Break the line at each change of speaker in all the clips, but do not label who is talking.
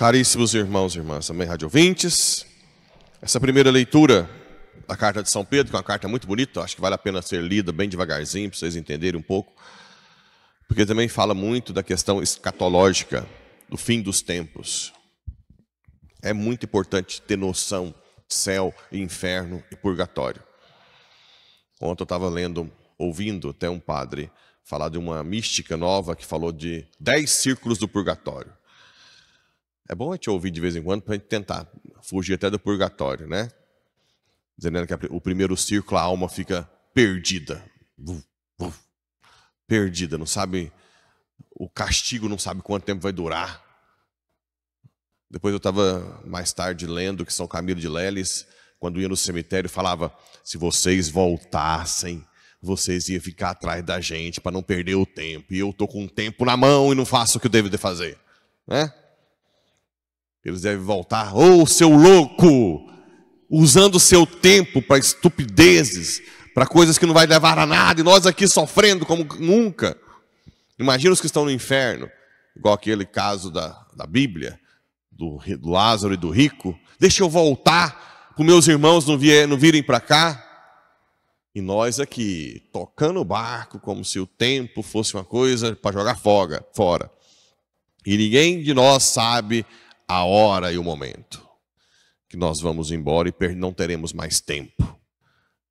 Caríssimos irmãos e irmãs, também radiovintes, essa primeira leitura da carta de São Pedro, que é uma carta muito bonita, acho que vale a pena ser lida bem devagarzinho, para vocês entenderem um pouco, porque também fala muito da questão escatológica, do fim dos tempos. É muito importante ter noção de céu, inferno e purgatório. Ontem eu estava lendo, ouvindo até um padre falar de uma mística nova que falou de dez círculos do purgatório. É bom a gente ouvir de vez em quando para a gente tentar fugir até do purgatório, né? Dizendo que o primeiro círculo a alma fica perdida. perdida, não sabe. O castigo não sabe quanto tempo vai durar. Depois eu estava mais tarde lendo que São Camilo de Leles, quando ia no cemitério, falava: se vocês voltassem, vocês iam ficar atrás da gente para não perder o tempo. E eu tô com o tempo na mão e não faço o que eu devo de fazer, né? Eles devem voltar, ou oh, seu louco, usando o seu tempo para estupidezes, para coisas que não vai levar a nada, e nós aqui sofrendo como nunca. Imagina os que estão no inferno, igual aquele caso da, da Bíblia, do, do Lázaro e do rico. Deixa eu voltar para meus irmãos não, vier, não virem para cá. E nós aqui, tocando o barco como se o tempo fosse uma coisa para jogar foga, fora. E ninguém de nós sabe a hora e o momento que nós vamos embora e não teremos mais tempo.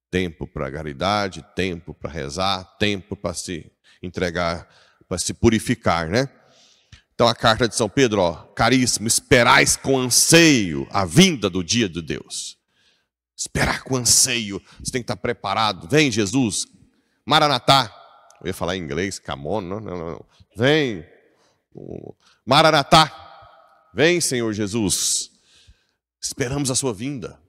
Tempo para caridade, tempo para rezar, tempo para se entregar, para se purificar, né? Então a carta de São Pedro, ó, caríssimo, esperais com anseio a vinda do dia de Deus. Esperar com anseio, você tem que estar tá preparado. Vem Jesus, Maranatá. Eu ia falar em inglês, camon, não, não, não. Vem, Maranatá. Vem, Senhor Jesus. Esperamos a sua vinda.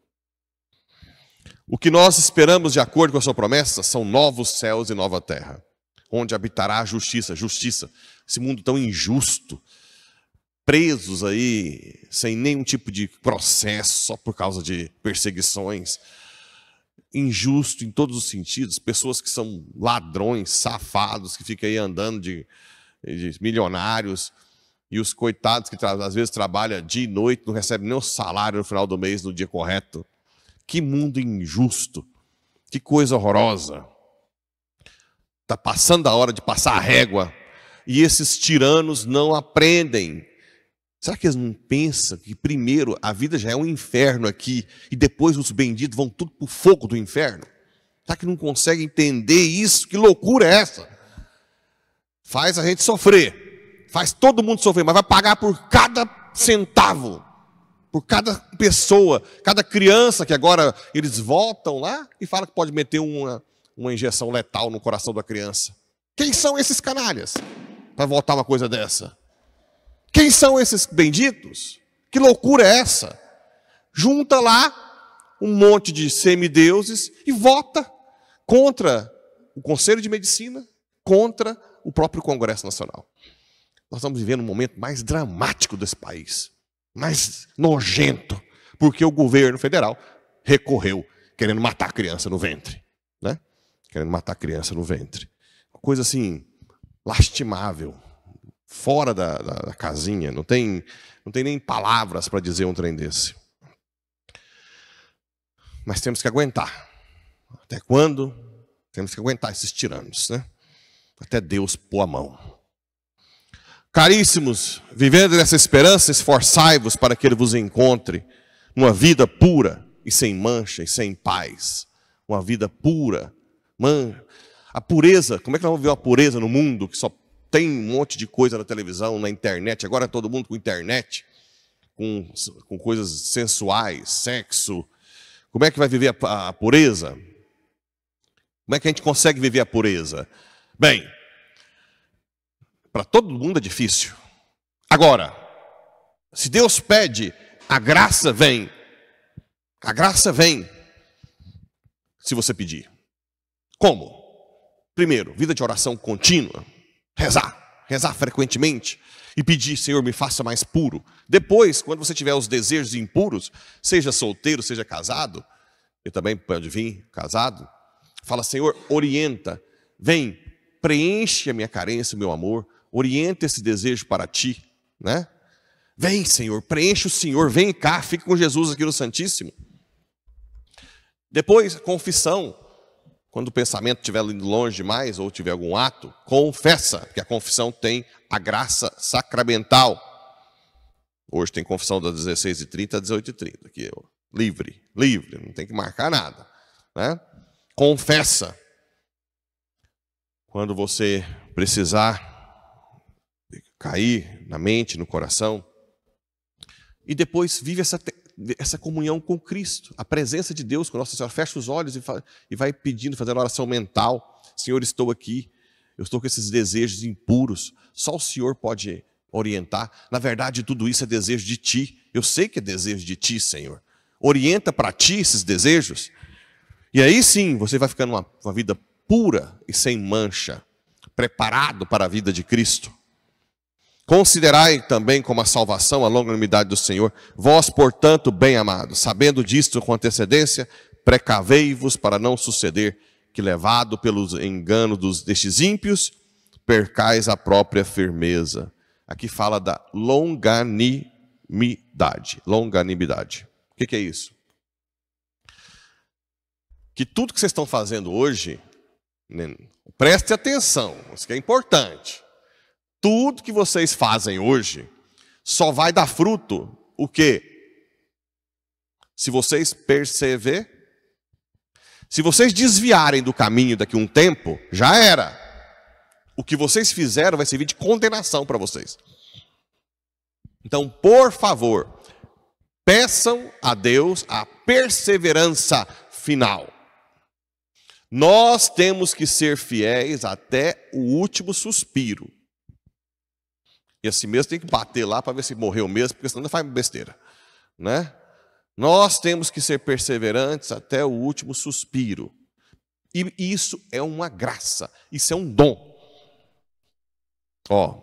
O que nós esperamos, de acordo com a sua promessa, são novos céus e nova terra, onde habitará a justiça. Justiça, esse mundo tão injusto, presos aí, sem nenhum tipo de processo, só por causa de perseguições. Injusto em todos os sentidos, pessoas que são ladrões, safados, que ficam aí andando de, de milionários e os coitados que às vezes trabalham dia e noite, não recebem nem o salário no final do mês, no dia correto. Que mundo injusto. Que coisa horrorosa. Está passando a hora de passar a régua. E esses tiranos não aprendem. Será que eles não pensam que primeiro a vida já é um inferno aqui e depois os benditos vão tudo para o fogo do inferno? Será que não conseguem entender isso? Que loucura é essa? Faz a gente sofrer faz todo mundo sofrer, mas vai pagar por cada centavo, por cada pessoa, cada criança que agora eles voltam lá e falam que pode meter uma, uma injeção letal no coração da criança. Quem são esses canalhas para voltar uma coisa dessa? Quem são esses benditos? Que loucura é essa? Junta lá um monte de semideuses e vota contra o Conselho de Medicina, contra o próprio Congresso Nacional. Nós estamos vivendo um momento mais dramático desse país, mais nojento, porque o governo federal recorreu querendo matar a criança no ventre, né? Querendo matar a criança no ventre. Uma coisa assim lastimável, fora da, da, da casinha, não tem, não tem nem palavras para dizer um trem desse. Mas temos que aguentar. Até quando? Temos que aguentar esses tiranos, né? Até Deus pôr a mão. Caríssimos, vivendo nessa esperança, esforçai-vos para que ele vos encontre numa vida pura e sem mancha e sem paz. Uma vida pura. Man... A pureza, como é que nós vamos ver a pureza no mundo que só tem um monte de coisa na televisão, na internet? Agora é todo mundo com internet, com, com coisas sensuais, sexo. Como é que vai viver a, a, a pureza? Como é que a gente consegue viver a pureza? Bem, para todo mundo é difícil. Agora, se Deus pede, a graça vem. A graça vem se você pedir. Como? Primeiro, vida de oração contínua, rezar, rezar frequentemente e pedir, Senhor, me faça mais puro. Depois, quando você tiver os desejos impuros, seja solteiro, seja casado, Eu também pode vir casado, fala, Senhor, orienta, vem, preenche a minha carência, meu amor, orienta esse desejo para ti, né? Vem, Senhor, preenche o Senhor, vem cá, fica com Jesus aqui no Santíssimo. Depois, confissão. Quando o pensamento estiver indo longe demais ou tiver algum ato, confessa, porque a confissão tem a graça sacramental. Hoje tem confissão das 16h30 às 18h30, aqui, livre, livre, não tem que marcar nada. Né? Confessa. Quando você precisar cair na mente, no coração. E depois vive essa, essa comunhão com Cristo, a presença de Deus com Nossa Senhora. Fecha os olhos e, fala, e vai pedindo, fazendo oração mental: Senhor, estou aqui, eu estou com esses desejos impuros, só o Senhor pode orientar. Na verdade, tudo isso é desejo de Ti, eu sei que é desejo de Ti, Senhor. Orienta para Ti esses desejos. E aí sim você vai ficando uma, uma vida pura e sem mancha, preparado para a vida de Cristo. Considerai também como a salvação a longanimidade do Senhor. Vós, portanto, bem amados, sabendo disto com antecedência, precavei-vos para não suceder que, levado pelos enganos dos, destes ímpios, percais a própria firmeza. Aqui fala da longanimidade. Longanimidade. O que, que é isso? Que tudo que vocês estão fazendo hoje, né, preste atenção, isso que é importante tudo que vocês fazem hoje só vai dar fruto o quê? Se vocês perceber, se vocês desviarem do caminho daqui a um tempo, já era. O que vocês fizeram vai servir de condenação para vocês. Então, por favor, peçam a Deus a perseverança final. Nós temos que ser fiéis até o último suspiro. E Esse assim mesmo tem que bater lá para ver se morreu mesmo, porque senão não faz besteira. Né? Nós temos que ser perseverantes até o último suspiro. E isso é uma graça, isso é um dom. Ó,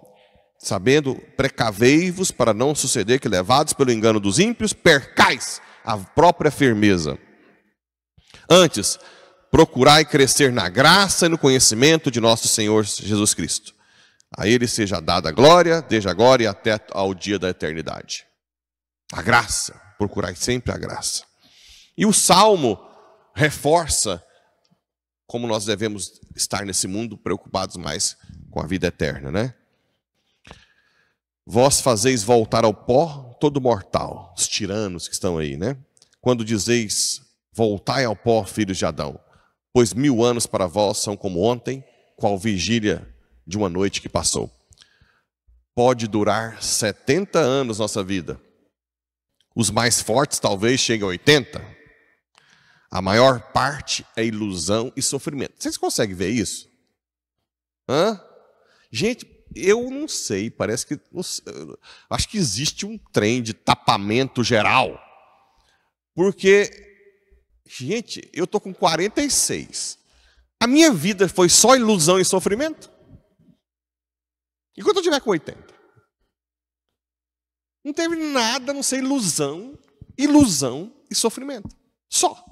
sabendo, precavei-vos para não suceder que, levados pelo engano dos ímpios, percais a própria firmeza. Antes, procurai crescer na graça e no conhecimento de nosso Senhor Jesus Cristo. A Ele seja dada glória, desde agora e até ao dia da eternidade. A graça, procurai sempre a graça. E o Salmo reforça como nós devemos estar nesse mundo preocupados mais com a vida eterna, né? Vós fazeis voltar ao pó todo mortal, os tiranos que estão aí, né? Quando dizeis, voltai ao pó, filhos de Adão, pois mil anos para vós são como ontem, qual vigília de uma noite que passou. Pode durar 70 anos nossa vida. Os mais fortes talvez cheguem a 80. A maior parte é ilusão e sofrimento. Vocês conseguem ver isso? Hã? Gente, eu não sei, parece que. Acho que existe um trem de tapamento geral. Porque, gente, eu tô com 46. A minha vida foi só ilusão e sofrimento? E quando eu tiver com 80? Não teve nada, não sei, ilusão, ilusão e sofrimento. Só.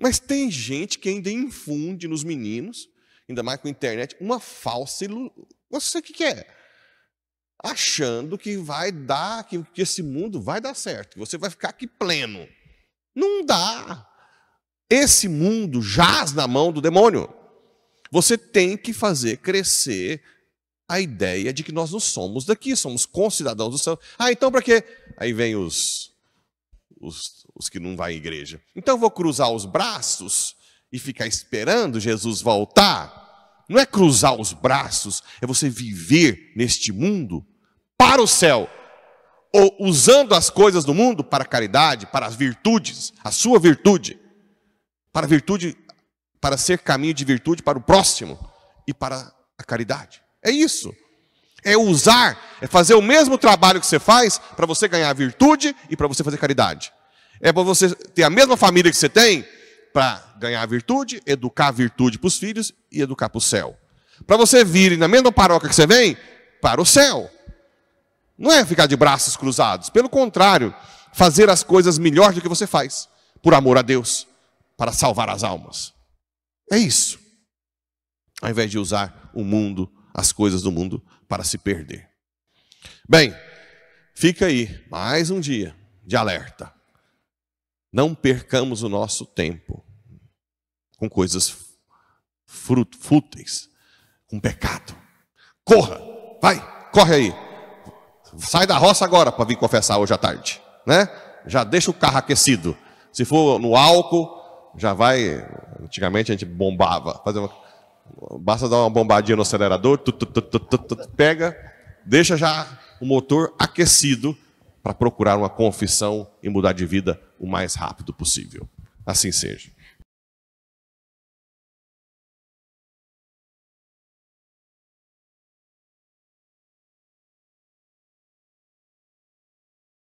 Mas tem gente que ainda infunde nos meninos, ainda mais com a internet, uma falsa ilusão. Você o que é? Achando que vai dar, que, que esse mundo vai dar certo, que você vai ficar aqui pleno. Não dá. Esse mundo jaz na mão do demônio. Você tem que fazer crescer a ideia de que nós não somos daqui, somos concidadãos do céu. Ah, então para quê? Aí vem os, os, os que não vão à igreja. Então vou cruzar os braços e ficar esperando Jesus voltar. Não é cruzar os braços, é você viver neste mundo para o céu, ou usando as coisas do mundo para a caridade, para as virtudes, a sua virtude, para virtude, para ser caminho de virtude para o próximo e para a caridade. É isso. É usar, é fazer o mesmo trabalho que você faz para você ganhar virtude e para você fazer caridade. É para você ter a mesma família que você tem para ganhar virtude, educar virtude para os filhos e educar para o céu. Para você vir na mesma paróquia que você vem, para o céu. Não é ficar de braços cruzados. Pelo contrário, fazer as coisas melhor do que você faz, por amor a Deus, para salvar as almas. É isso. Ao invés de usar o mundo as coisas do mundo para se perder. Bem, fica aí mais um dia de alerta. Não percamos o nosso tempo com coisas fúteis, com pecado. Corra, vai, corre aí. Sai da roça agora para vir confessar hoje à tarde, né? Já deixa o carro aquecido. Se for no álcool, já vai. Antigamente a gente bombava, fazia uma Basta dar uma bombadinha no acelerador, tu, tu, tu, pega, deixa já o motor aquecido para procurar uma confissão e mudar de vida o mais rápido possível. Assim seja.